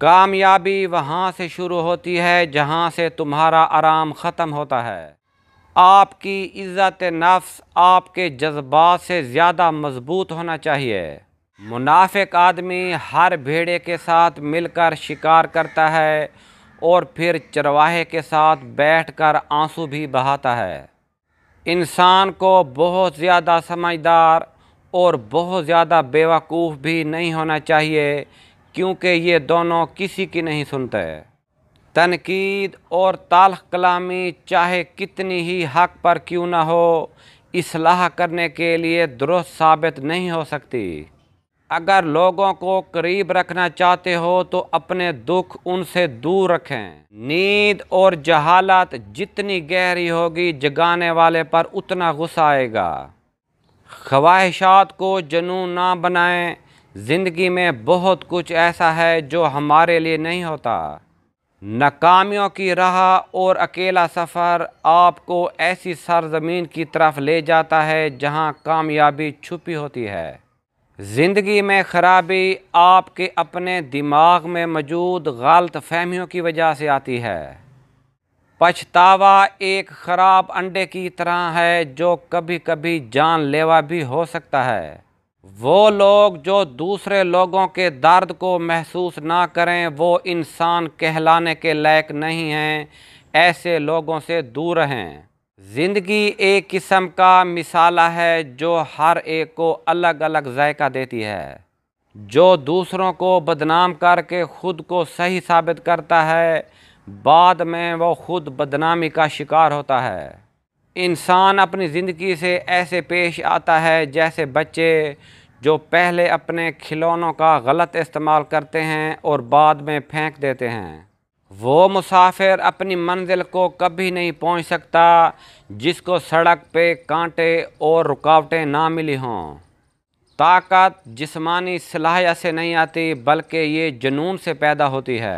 कामयाबी वहाँ से शुरू होती है जहाँ से तुम्हारा आराम ख़त्म होता है आपकी इज़्ज़त नफ्स आपके जज्बात से ज़्यादा मजबूत होना चाहिए मुनाफिक आदमी हर भेड़े के साथ मिलकर शिकार करता है और फिर चरवाहे के साथ बैठकर आंसू भी बहाता है इंसान को बहुत ज़्यादा समझदार और बहुत ज़्यादा बेवकूफ़ भी नहीं होना चाहिए क्योंकि ये दोनों किसी की नहीं सुनते तनकीद और ताल कलामी चाहे कितनी ही हक पर क्यों ना हो इसलाह करने के लिए दुरुस्त साबित नहीं हो सकती अगर लोगों को करीब रखना चाहते हो तो अपने दुख उनसे दूर रखें नींद और जहालत जितनी गहरी होगी जगाने वाले पर उतना गुस्सा आएगा ख्वाहिशात को जनू ना बनाएं ज़िंदगी में बहुत कुछ ऐसा है जो हमारे लिए नहीं होता नाकामियों की राह और अकेला सफ़र आपको ऐसी सरजमीन की तरफ ले जाता है जहां कामयाबी छुपी होती है ज़िंदगी में खराबी आपके अपने दिमाग में मौजूद गलत फहमियों की वजह से आती है पछतावा एक ख़राब अंडे की तरह है जो कभी कभी जानलेवा भी हो सकता है वो लोग जो दूसरे लोगों के दर्द को महसूस ना करें वो इंसान कहलाने के लायक नहीं हैं ऐसे लोगों से दूर रहें ज़िंदगी एक किस्म का मिसाला है जो हर एक को अलग अलग जायका देती है जो दूसरों को बदनाम करके ख़ुद को सही साबित करता है बाद में वो ख़ुद बदनामी का शिकार होता है इंसान अपनी ज़िंदगी से ऐसे पेश आता है जैसे बच्चे जो पहले अपने खिलौनों का गलत इस्तेमाल करते हैं और बाद में फेंक देते हैं वो मुसाफिर अपनी मंजिल को कभी नहीं पहुंच सकता जिसको सड़क पे कांटे और रुकावटें ना मिली हों ताकत जिस्मानी सलाहियत से नहीं आती बल्कि ये जुनून से पैदा होती है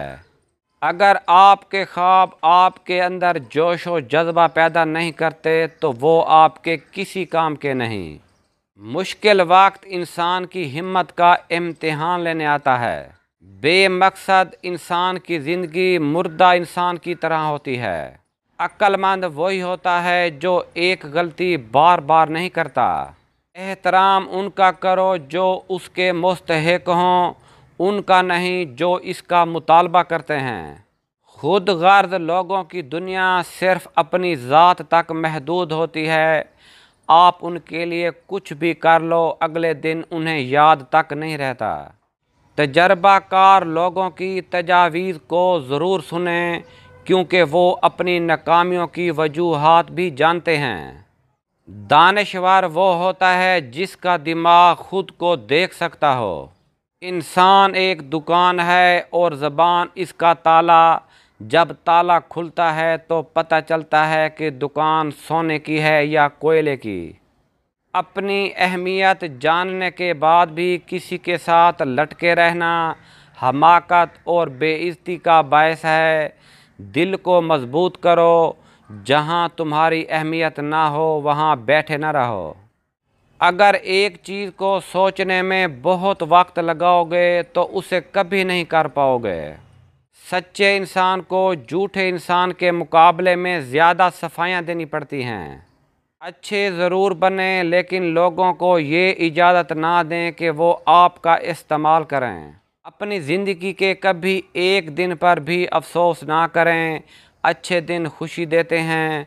अगर आपके ख्वाब आपके अंदर जोश व जज्बा पैदा नहीं करते तो वो आपके किसी काम के नहीं मुश्किल वक्त इंसान की हिम्मत का इम्तहान लेने आता है बेमकसद इंसान की ज़िंदगी मुर्दा इंसान की तरह होती है अक्लमंद वही होता है जो एक गलती बार बार नहीं करता एहतराम उनका करो जो उसके मुस्तक हों उनका नहीं जो इसका मुतालबा करते हैं खुद गर्द लोगों की दुनिया सिर्फ अपनी ज़ात तक महदूद होती है आप उनके लिए कुछ भी कर लो अगले दिन उन्हें याद तक नहीं रहता तजर्बाकार लोगों की तजावीज़ को ज़रूर सुने क्योंकि वो अपनी नाकामियों की वजूहत भी जानते हैं दानशवार वो होता है जिसका दिमाग ख़ुद को देख सकता हो इंसान एक दुकान है और ज़बान इसका ताला जब ताला खुलता है तो पता चलता है कि दुकान सोने की है या कोयले की अपनी अहमियत जानने के बाद भी किसी के साथ लटके रहना हमाकत और बेइज्जती का बायस है दिल को मजबूत करो जहाँ तुम्हारी अहमियत ना हो वहाँ बैठे ना रहो अगर एक चीज़ को सोचने में बहुत वक्त लगाओगे तो उसे कभी नहीं कर पाओगे सच्चे इंसान को झूठे इंसान के मुकाबले में ज़्यादा सफाइयाँ देनी पड़ती हैं अच्छे ज़रूर बने लेकिन लोगों को ये इजाज़त ना दें कि वो आपका इस्तेमाल करें अपनी ज़िंदगी के कभी एक दिन पर भी अफसोस ना करें अच्छे दिन खुशी देते हैं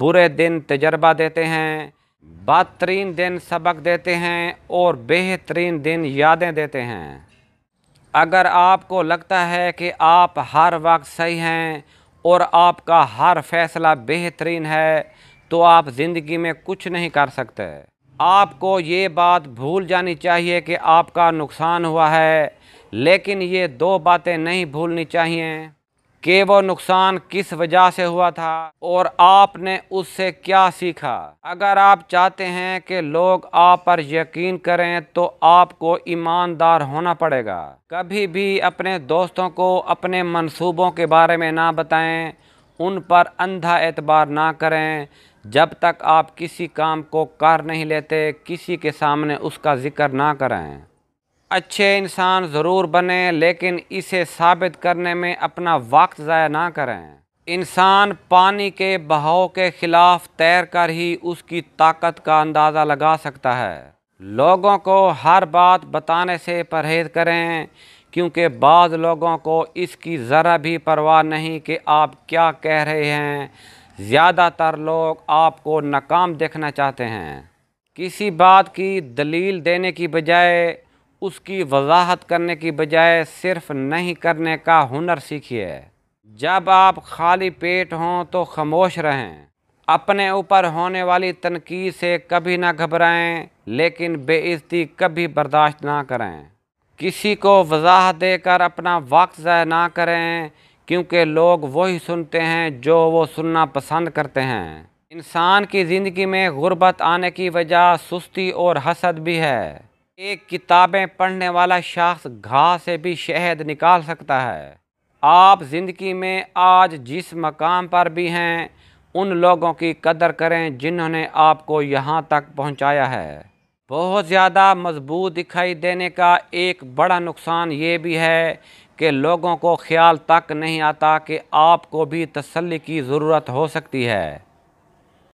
बुरे दिन तजर्बा देते हैं बदतरीन दिन सबक देते हैं और बेहतरीन दिन यादें देते हैं अगर आपको लगता है कि आप हर वक्त सही हैं और आपका हर फैसला बेहतरीन है तो आप ज़िंदगी में कुछ नहीं कर सकते आपको ये बात भूल जानी चाहिए कि आपका नुकसान हुआ है लेकिन ये दो बातें नहीं भूलनी चाहिए कि वो नुकसान किस वजह से हुआ था और आपने उससे क्या सीखा अगर आप चाहते हैं कि लोग आप पर यकीन करें तो आपको ईमानदार होना पड़ेगा कभी भी अपने दोस्तों को अपने मंसूबों के बारे में ना बताएं उन पर अंधा एतबार ना करें जब तक आप किसी काम को कर नहीं लेते किसी के सामने उसका ज़िक्र ना करें अच्छे इंसान ज़रूर बने लेकिन इसे साबित करने में अपना वक्त ज़ाया ना करें इंसान पानी के बहाव के ख़िलाफ़ तैर कर ही उसकी ताकत का अंदाज़ा लगा सकता है लोगों को हर बात बताने से परहेज़ करें क्योंकि बाज़ लोगों को इसकी ज़रा भी परवाह नहीं कि आप क्या कह रहे हैं ज़्यादातर लोग आपको नाकाम देखना चाहते हैं किसी बात की दलील देने की बजाय उसकी वजाहत करने की बजाय सिर्फ नहीं करने का हुनर सीखिए जब आप खाली पेट हों तो खामोश रहें अपने ऊपर होने वाली तनकीद से कभी ना घबराएं लेकिन बेइज्जती कभी बर्दाश्त ना करें किसी को वजाहत देकर अपना वक्त ज़ाया ना करें क्योंकि लोग वही सुनते हैं जो वो सुनना पसंद करते हैं इंसान की ज़िंदगी में गुर्बत आने की वजह सुस्ती और हसद भी है एक किताबें पढ़ने वाला शख्स घास से भी शहद निकाल सकता है आप ज़िंदगी में आज जिस मकाम पर भी हैं उन लोगों की कदर करें जिन्होंने आपको यहाँ तक पहुँचाया है बहुत ज़्यादा मजबूत दिखाई देने का एक बड़ा नुकसान ये भी है कि लोगों को ख्याल तक नहीं आता कि आपको भी तसल्ली की ज़रूरत हो सकती है